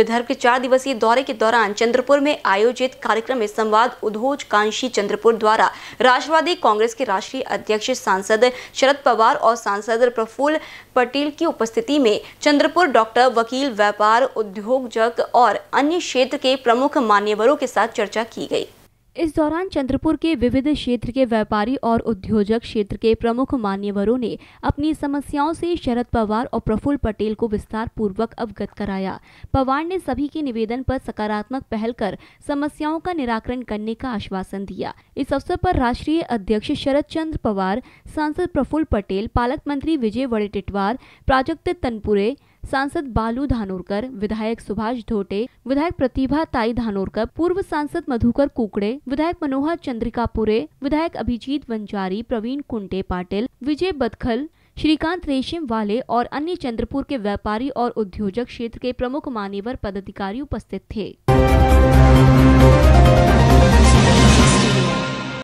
विदर्भ के चार दिवसीय दौरे के दौरान चंद्रपुर में आयोजित कार्यक्रम में संवाद उधोज कांशी चंद्रपुर द्वारा राष्ट्रवादी कांग्रेस के राष्ट्रीय अध्यक्ष सांसद शरद पवार और सांसद प्रफुल्ल पटेल की उपस्थिति में चंद्रपुर डॉक्टर वकील व्यापार उद्योग जग और अन्य क्षेत्र के प्रमुख मान्यवरों के साथ चर्चा की गई इस दौरान चंद्रपुर के विविध क्षेत्र के व्यापारी और उद्योजक क्षेत्र के प्रमुख मान्यवरों ने अपनी समस्याओं से शरद पवार और प्रफुल्ल पटेल को विस्तार पूर्वक अवगत कराया पवार ने सभी के निवेदन पर सकारात्मक पहल कर समस्याओं का निराकरण करने का आश्वासन दिया इस अवसर पर राष्ट्रीय अध्यक्ष शरद चंद्र पवार सांसद प्रफुल्ल पटेल पालक मंत्री विजय वड़ेटिटवार प्राजक्त तनपुरे सांसद बालू धानोरकर विधायक सुभाष धोटे विधायक प्रतिभा ताई धानोरकर पूर्व सांसद मधुकर कुकड़े विधायक मनोहर चंद्रिकापुरे विधायक अभिजीत वंजारी प्रवीण कुंटे पाटिल विजय बदखल श्रीकांत रेशम वाले और अन्य चंद्रपुर के व्यापारी और उद्योजक क्षेत्र के प्रमुख मान्यवर पदाधिकारी उपस्थित थे